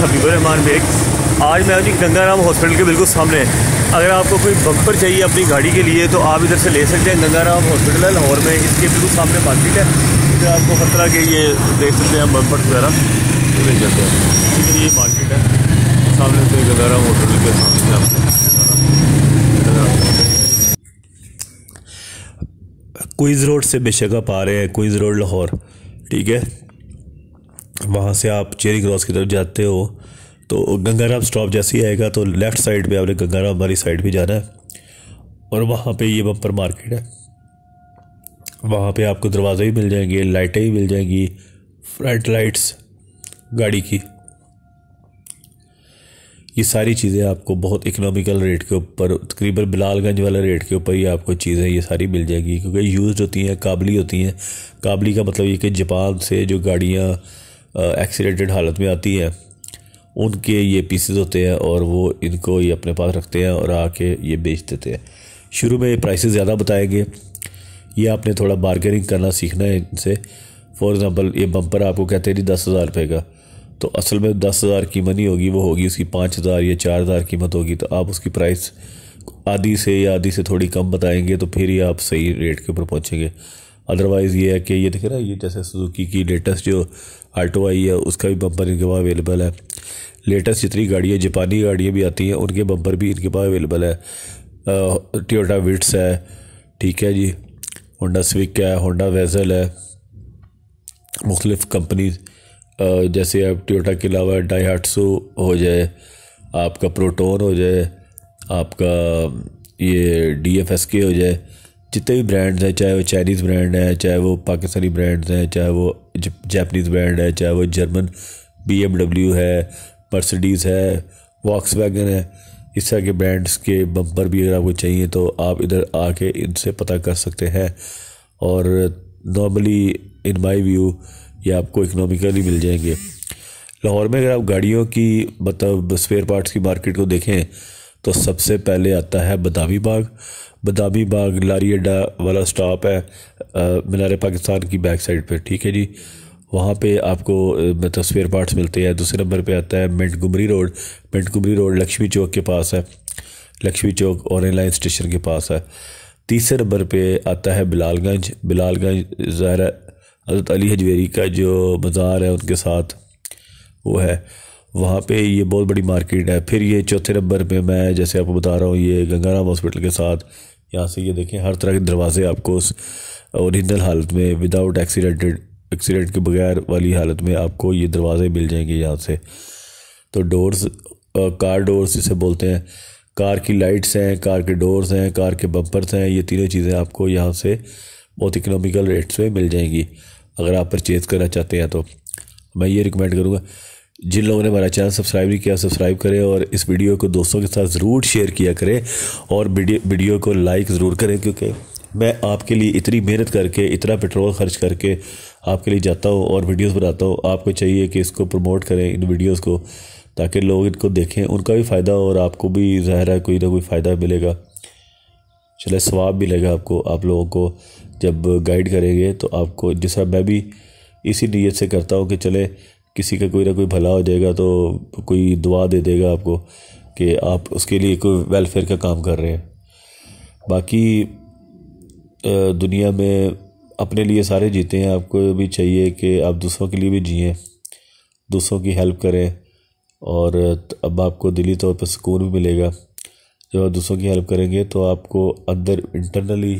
हबीबर Rahman bag आज मैं आज गंगाराम हॉस्पिटल के बिल्कुल सामने अगर आपको कोई बम्पर चाहिए अपनी गाड़ी के लिए तो आप इधर से ले सकते हैं गंगाराम हॉस्पिटल है लाहौर में इसके बिल्कुल सामने मार्केट है इधर आपको हर तरह के ये देख सकते हैं बम्पर वगैरह मिल जाते हैं इधर ये मार्केट है सामने से गंगाराम हॉस्पिटल के सामने क्विज़ रोड से बेशक आ रहे हैं क्विज़ रोड लाहौर ठीक है वहाँ से आप चेरी क्रॉस की तरफ जाते हो तो गंगाराम स्टॉप जैसे ही आएगा तो लेफ़्ट साइड पे आपने गंगाराम वाली साइड भी जाना है और वहाँ पे ये बम्पर मार्केट है वहाँ पे आपको दरवाज़े भी मिल जाएंगे लाइटें भी मिल जाएंगी फ्रंट लाइट्स गाड़ी की ये सारी चीज़ें आपको बहुत इकोनॉमिकल रेट के ऊपर तकरीबन बिलालगंज वाला रेट के ऊपर ही आपको चीज़ें ये सारी मिल जाएगी क्योंकि यूज़ होती हैं काबली होती हैं काबली का मतलब ये कि जापान से जो गाड़ियाँ एक्सीडेंटेड हालत में आती हैं उनके ये पीसेज होते हैं और वो इनको ये अपने पास रखते हैं और आके ये बेच देते हैं शुरू में ये प्राइसेस ज़्यादा बताएंगे ये आपने थोड़ा बारगेनिंग करना सीखना है इनसे फॉर एग्ज़ाम्पल ये बम्पर आपको कहते हैं जी दस हज़ार रुपये का तो असल में दस हज़ार कीमत नहीं होगी वो होगी उसकी पाँच हज़ार या चार हज़ार कीमत होगी तो आप उसकी प्राइस आधी से या आधी से थोड़ी कम बताएंगे तो फिर ही आप सही रेट के ऊपर पहुँचेंगे अदरवाइज़ ये है कि ये देख रहा है ये जैसे सुजुकी की लेटेस्ट जो आल्टो आई है उसका भी बम्पर इनके पास अवेलेबल है लेटेस्ट जितनी गाड़ियाँ जापानी गाड़ियाँ भी आती हैं उनके बम्पर भी इनके पास अवेलेबल है टोटा विट्स है ठीक है जी होंडा स्विक है होंडा वेजल है मुख्तफ कंपनी जैसे आप टोटा के अलावा डाई हाटसो हो जाए आपका प्रोटोन हो जाए आपका ये डी एफ एस के हो जाए जितने भी ब्रांड्स हैं चाहे वो चाइनीज़ ब्रांड है चाहे वो पाकिस्तानी ब्रांड्स हैं चाहे वो जापनीज़ ब्रांड है चाहे वो जर्मन बी है मर्सडीज़ है वॉक्स है इस तरह के ब्रांड्स के बम्पर भी अगर आपको चाहिए तो आप इधर आके इनसे पता कर सकते हैं और नॉर्मली इन माय व्यू ये आपको इकनॉमिकली मिल जाएंगे लाहौर में अगर आप गाड़ियों की मतलब स्पेयर पार्ट्स की मार्केट को देखें तो सबसे पहले आता है बदामी बाग बदामी बाग लारी अड्डा वाला स्टॉप है मीनार पाकिस्तान की बैक साइड पर ठीक है जी वहाँ पे आपको तस्वीर तो पार्ट्स मिलते हैं दूसरे नंबर पे आता है Montgomery Road Montgomery Road Lakshmi Chowk के पास है लक्ष्मी चौक और लाइन स्टेशन के पास है तीसरे नंबर पे आता है बिलालगंज बिलालगंज ज़ाहिर हजरत अली हजवेरी का जो बाज़ार है उनके साथ वो है वहाँ पे ये बहुत बड़ी मार्केट है फिर ये चौथे नंबर पर मैं जैसे आपको बता रहा हूँ ये गंगाराम हॉस्पिटल के साथ यहाँ से ये देखें हर तरह के दरवाज़े आपको ओरिजिनल हालत में विदाउट एक्सीडेंटेड एक्सीडेंट के बगैर वाली हालत में आपको ये दरवाज़े मिल जाएंगे यहाँ से तो डोर्स कार डोर्स जिसे बोलते हैं कार की लाइट्स हैं कार के डोर्स हैं कार के बम्पर्स हैं ये तीनों चीज़ें आपको यहाँ से बहुत इकनॉमिकल रेट्स में मिल जाएंगी अगर आप परचेज़ करना चाहते हैं तो मैं ये रिकमेंड करूँगा जिन लोगों ने हमारा चैनल सब्सक्राइब नहीं किया सब्सक्राइब करें और इस वीडियो को दोस्तों के साथ ज़रूर शेयर किया करें और वीडियो को लाइक ज़रूर करें क्योंकि मैं आपके लिए इतनी मेहनत करके इतना पेट्रोल खर्च करके आपके लिए जाता हूँ और वीडियोस बनाता हूँ आपको चाहिए कि इसको प्रमोट करें इन वीडियोस को ताकि लोग इनको देखें उनका भी फ़ायदा हो और आपको भी ज़ाहिर है कोई ना कोई फ़ायदा मिलेगा चले स्वाब मिलेगा आपको आप लोगों को जब गाइड करेंगे तो आपको जिस मैं भी इसी नीयत से करता हूँ कि चले किसी का कोई ना कोई भला हो जाएगा तो कोई दुआ दे देगा आपको कि आप उसके लिए कोई वेलफेयर का काम कर रहे हैं बाकी दुनिया में अपने लिए सारे जीते हैं आपको भी चाहिए कि आप दूसरों के लिए भी जिए दूसरों की हेल्प करें और अब आपको दिली तौर पर सुकून भी मिलेगा जब आप दूसरों की हेल्प करेंगे तो आपको अंदर इंटरनली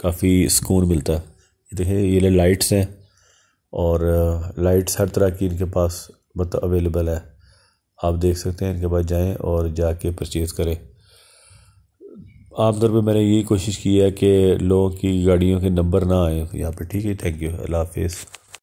काफ़ी सुकून मिलता तो है देखिए ये लाइट्स हैं और लाइट्स हर तरह की इनके पास मतलब अवेलेबल है आप देख सकते हैं इनके पास जाएं और जाके परचेज़ करें आमतौर पर मैंने यही कोशिश की है कि लोगों की गाड़ियों के नंबर ना आए यहाँ पे ठीक है थैंक यू अल्लाह हाफिज़